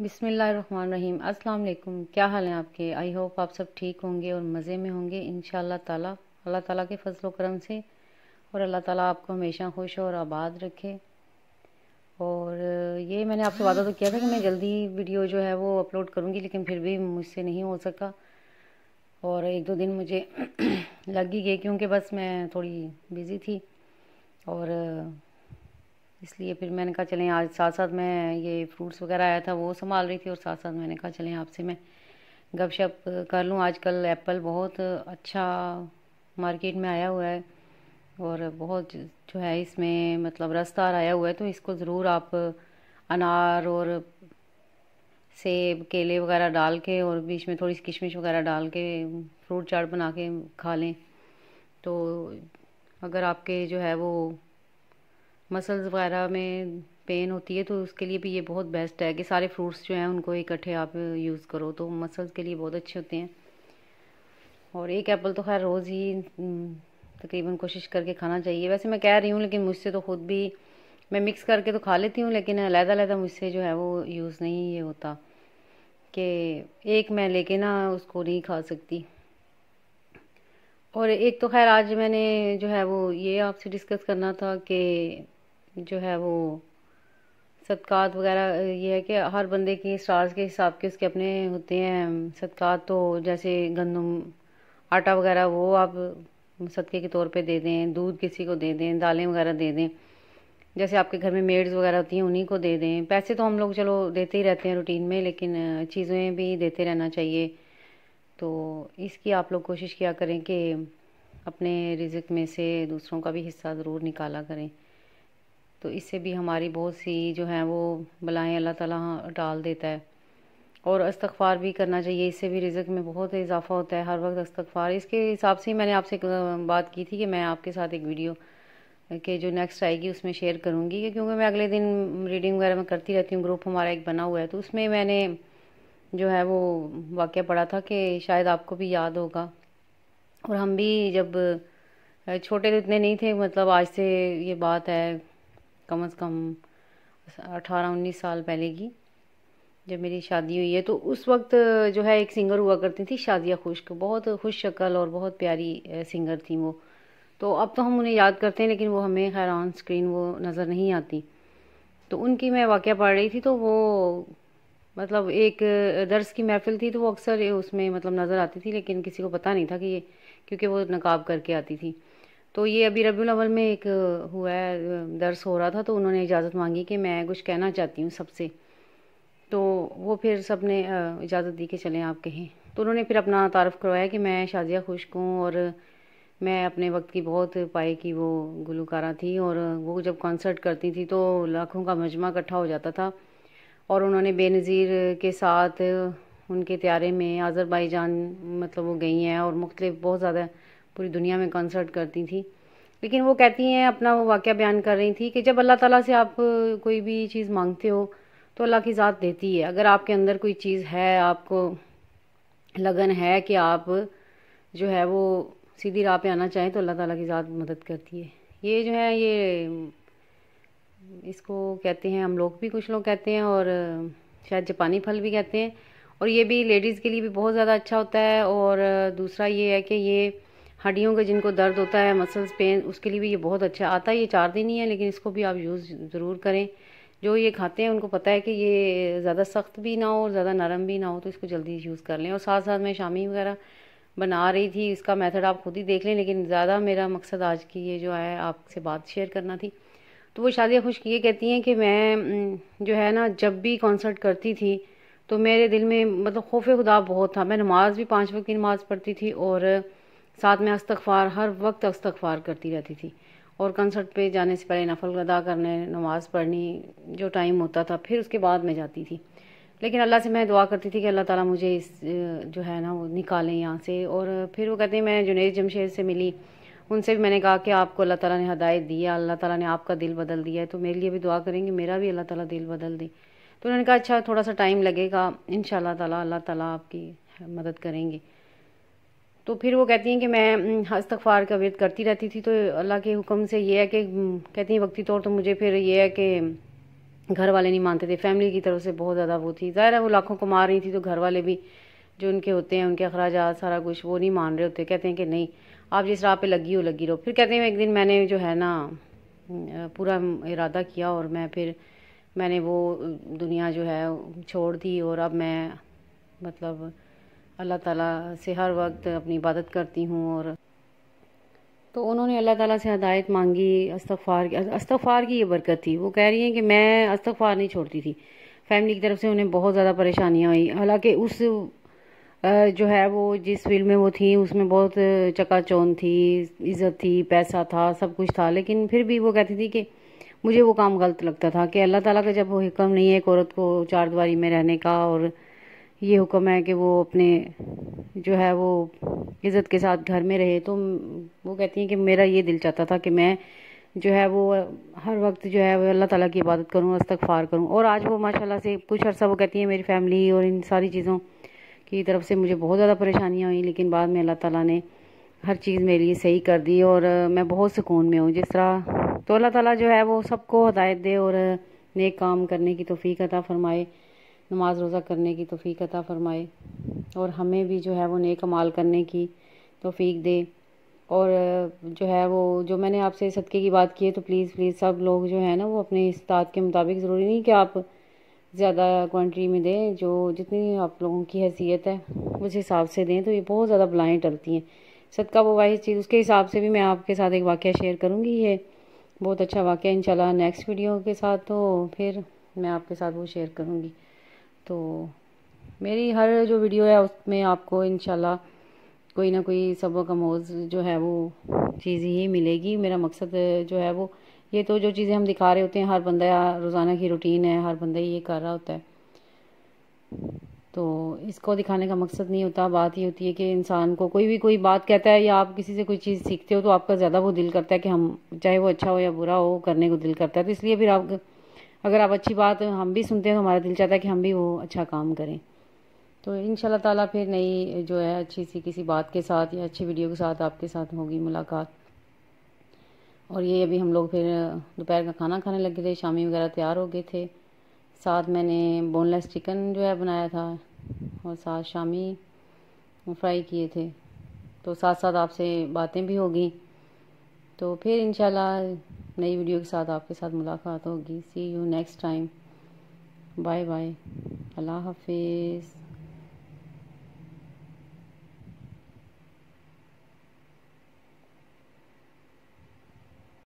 बिसमीम् अल्लाम क्या हाल है आपके आई होप आप सब ठीक होंगे और मज़े में होंगे इन ताला अल्लाह ताला के फजल करम से और अल्लाह ताला आपको हमेशा खुश और आबाद रखे और ये मैंने आपसे वादा तो किया था कि मैं जल्दी वीडियो जो है वो अपलोड करूँगी लेकिन फिर भी मुझसे नहीं हो सका और एक दो दिन मुझे लग ही गए क्योंकि बस मैं थोड़ी बिज़ी थी और इसलिए फिर मैंने कहा चलें आज साथ साथ मैं ये फ्रूट्स वगैरह आया था वो संभाल रही थी और साथ साथ मैंने कहा चलें आपसे मैं गपशप कर लूँ आजकल एप्पल बहुत अच्छा मार्केट में आया हुआ है और बहुत जो है इसमें मतलब रसदार आया हुआ है तो इसको ज़रूर आप अनार और सेब केले वगैरह डाल के और बीच में थोड़ी सी किशमिश वगैरह डाल के फ्रूट चाट बना के खा लें तो अगर आपके जो है वो मसल्स वगैरह में पेन होती है तो उसके लिए भी ये बहुत बेस्ट है कि सारे फ्रूट्स जो हैं उनको इकट्ठे आप यूज़ करो तो मसल्स के लिए बहुत अच्छे होते हैं और एक एप्पल तो खैर रोज़ ही हम्म, तकरीबन कोशिश करके खाना चाहिए वैसे मैं कह रही हूँ लेकिन मुझसे तो ख़ुद भी मैं मिक्स करके तो खा लेती हूँ लेकिन अलग-अलग मुझसे जो है वो यूज़ नहीं ये होता कि एक मैं लेके ना उसको नहीं खा सकती और एक तो खैर आज मैंने जो है वो ये आपसे डिस्कस करना था कि जो है वो सदक़ात वगैरह ये है कि हर बंदे की स्टार्स के हिसाब के उसके अपने होते हैं सदक़ात तो जैसे गंदम आटा वगैरह वो आप सदक़े के तौर पे दे दें दूध किसी को दे दें दालें वगैरह दे दें जैसे आपके घर में मेड्स वगैरह होती हैं उन्हीं को दे दें पैसे तो हम लोग चलो देते ही रहते हैं रूटीन में लेकिन चीज़ें भी देते रहना चाहिए तो इसकी आप लोग कोशिश किया करें कि अपने रिज़क में से दूसरों का भी हिस्सा ज़रूर निकाला करें तो इससे भी हमारी बहुत सी जो है वो बलाएँ अल्लाह ताला डाल देता है और इस्तगफ़ार भी करना चाहिए इससे भी रिज़क में बहुत इजाफ़ा होता है हर वक्त इस्तगफ़ार इसके हिसाब से ही मैंने आपसे बात की थी कि मैं आपके साथ एक वीडियो के जो नेक्स्ट आएगी उसमें शेयर करूँगी क्योंकि मैं अगले दिन रीडिंग वगैरह में करती रहती हूँ ग्रुप हमारा एक बना हुआ है तो उसमें मैंने जो है वो वाक्य पढ़ा था कि शायद आपको भी याद होगा और हम भी जब छोटे तो इतने नहीं थे मतलब आज से ये बात है कम से कम अठारह उन्नीस साल पहले की जब मेरी शादी हुई है तो उस वक्त जो है एक सिंगर हुआ करती थी शादिया खुश्क बहुत खुश शक्ल और बहुत प्यारी सिंगर थी वो तो अब तो हम उन्हें याद करते हैं लेकिन वो हमें खैर ऑन स्क्रीन वो नज़र नहीं आती तो उनकी मैं वाक़ पढ़ रही थी तो वो मतलब एक दर्स की महफिल थी तो वो अक्सर उसमें मतलब नज़र आती थी लेकिन किसी को पता नहीं था कि ये क्योंकि वो नकाब करके आती थी तो ये अभी रबी अवल में एक हुआ है दर्स हो रहा था तो उन्होंने इजाज़त मांगी कि मैं कुछ कहना चाहती हूँ सबसे तो वो फिर सब ने इजाज़त दी कि चलें आप कहें तो उन्होंने फिर अपना तारफ़ करवाया कि मैं शाजिया खुश्क हूँ और मैं अपने वक्त की बहुत पाए की वो गुलकारा थी और वो जब कॉन्सर्ट करती थी तो लाखों का मजमा इकट्ठा हो जाता था और उन्होंने बेनज़ीर के साथ उनके त्यारे में आज़रबाईजान मतलब वो गई हैं और मुख्तलिफ बहुत ज़्यादा पूरी दुनिया में कंसर्ट करती थी लेकिन वो कहती हैं अपना वो वाक़ बयान कर रही थी कि जब अल्लाह ताला से आप कोई भी चीज़ मांगते हो तो अल्लाह की ज़ात देती है अगर आपके अंदर कोई चीज़ है आपको लगन है कि आप जो है वो सीधी राह पे आना चाहें तो अल्लाह ताला की ज़ात मदद करती है ये जो है ये इसको कहते हैं हम लोग भी कुछ लोग कहते हैं और शायद जापानी फल भी कहते हैं और ये भी लेडीज़ के लिए भी बहुत ज़्यादा अच्छा होता है और दूसरा ये है कि ये हड्डियों के जिनको दर्द होता है मसल्स पेन उसके लिए भी ये बहुत अच्छा आता है ये चार दिन ही है लेकिन इसको भी आप यूज़ ज़रूर करें जो ये खाते हैं उनको पता है कि ये ज़्यादा सख्त भी ना हो और ज़्यादा नरम भी ना हो तो इसको जल्दी यूज़ कर लें और साथ साथ मैं शामी वगैरह बना रही थी इसका मेथड आप खुद ही देख लें लेकिन ज़्यादा मेरा मकसद आज की ये जो है आपसे बात शेयर करना थी तो वो शादिया खुश ये कहती हैं कि मैं जो है ना जब भी कॉन्सर्ट करती थी तो मेरे दिल में मतलब खौफ खुदा बहुत था मैं नमाज़ भी पाँच वक्त की नमाज़ पढ़ती थी और साथ में अस्तगफ़ार हर वक्त अस्तगफ़ार करती रहती थी और कंसर्ट पे जाने से पहले नफल अदा करने नमाज़ पढ़नी जो टाइम होता था फिर उसके बाद मैं जाती थी लेकिन अल्लाह से मैं दुआ करती थी कि अल्लाह ताला मुझे इस जो है ना वो निकालें यहाँ से और फिर वो कहते हैं मैं जुनेद जमशेद से मिली उनसे भी मैंने कहा कि आपको अल्लाह ताला ने हदायत दी है अल्लाह ताला ने आपका दिल बदल दिया है तो मेरे लिए भी दुआ करेंगे मेरा भी अल्लाह ताला दिल बदल दे तो उन्होंने कहा अच्छा थोड़ा सा टाइम लगेगा इन ताला अल्लाह ताला आपकी मदद करेंगे तो फिर वो कहती हैं कि मैं इस्तफ़ार का वेद करती रहती थी तो अल्लाह के हुक्म से ये है कि कहती हैं वक्ती तौर तो मुझे फिर ये है कि घर वाले नहीं मानते थे फैमिली की तरफ से बहुत ज़्यादा वो थी ज़ाहिर है वो लाखों को मार रही थी तो घर वाले भी जो उनके होते हैं उनके अखराज सारा कुछ वो नहीं मान रहे होते कहते हैं कि नहीं आप जिस राह पे लगी हो लगी रहो फिर कहते हैं एक दिन मैंने जो है ना पूरा इरादा किया और मैं फिर मैंने वो दुनिया जो है छोड़ दी और अब मैं मतलब अल्लाह ताला से हर वक्त अपनी इबादत करती हूँ और तो उन्होंने अल्लाह ताला से हदायत मांगी अस्तफ़ार की अस्तफ़ार की ये बरकत थी वो कह रही हैं कि मैं अस्तफ़ार नहीं छोड़ती थी फैमिली की तरफ से उन्हें बहुत ज़्यादा परेशानियाँ हुई हालांकि उस जो है वो जिस फील्ड में वो थी उसमें बहुत चकाचौन थी इज़्ज़त थी पैसा था सब कुछ था लेकिन फिर भी वो कहती थी कि मुझे वो काम गलत लगता था कि अल्लाह ताला का जब वो हुक्म नहीं है एक औरत को चार दीवारी में रहने का और ये हुक्म है कि वो अपने जो है वो इज़्ज़त के साथ घर में रहे तो वो कहती हैं कि मेरा ये दिल चाहता था कि मैं जो है वो हर वक्त जो है वो अल्लाह ताला की इबादत करूँ फार करूँ और आज वो माशाल्लाह से कुछ अर्सा वो कहती हैं मेरी फैमिली और इन सारी चीज़ों की तरफ से मुझे बहुत ज़्यादा परेशानियाँ हुई लेकिन बाद में अल्लाह ताला ने हर चीज़ मेरे लिए सही कर दी और मैं बहुत सुकून में हूँ जिस तरह तो अल्लाह ताला जो है वो सबको हदायत दे और नेक काम करने की तोफ़ी अता फ़रमाए नमाज रोज़ा करने की तोफ़ी अता फ़रमाए और हमें भी जो है वो नेक अमाल करने की तोफ़ी दे और जो है वो जो मैंने आपसे सदक़े की बात की है तो प्लीज़ प्लीज़ सब लोग जो है ना वो अपने इस्ताद के मुताबिक ज़रूरी नहीं कि आप ज़्यादा क्वान्टिटी में दें जो जितनी आप लोगों की हैसियत है उस हिसाब से दें तो ये बहुत ज़्यादा बलाएँ टलती हैं सदका वो वाहि चीज़ उसके हिसाब से भी मैं आपके साथ एक वाक़ शेयर करूँगी ये बहुत अच्छा वाक़ इन नेक्स्ट वीडियो के साथ तो फिर मैं आपके साथ वो शेयर करूँगी तो मेरी हर जो वीडियो है उसमें आपको इन कोई ना कोई सबक मोज़ जो है वो चीज़ ही मिलेगी मेरा मकसद जो है वो ये तो जो चीज़ें हम दिखा रहे होते हैं हर बंदा रोज़ाना की रूटीन है हर बंदा ये कर रहा होता है तो इसको दिखाने का मकसद नहीं होता बात ये होती है कि इंसान को कोई भी कोई बात कहता है या आप किसी से कोई चीज़ सीखते हो तो आपका ज़्यादा वो दिल करता है कि हम चाहे वो अच्छा हो या बुरा हो करने को दिल करता है तो इसलिए फिर आप अगर आप अच्छी बात हम भी सुनते हैं तो हमारा दिल चाहता है कि हम भी वो अच्छा काम करें तो इन ताला फिर नई जो है अच्छी सी किसी बात के साथ या अच्छी वीडियो के साथ आपके साथ होगी मुलाकात और ये अभी हम लोग फिर दोपहर का खाना खाने लगे थे शामी वगैरह तैयार हो गए थे साथ मैंने बोनलेस चिकन जो है बनाया था और साथ शामी फ्राई किए थे तो साथ साथ आपसे बातें भी होगी तो फिर इनशाला नई वीडियो के साथ आपके साथ मुलाकात होगी see you next time bye bye अल्लाह हाफिज़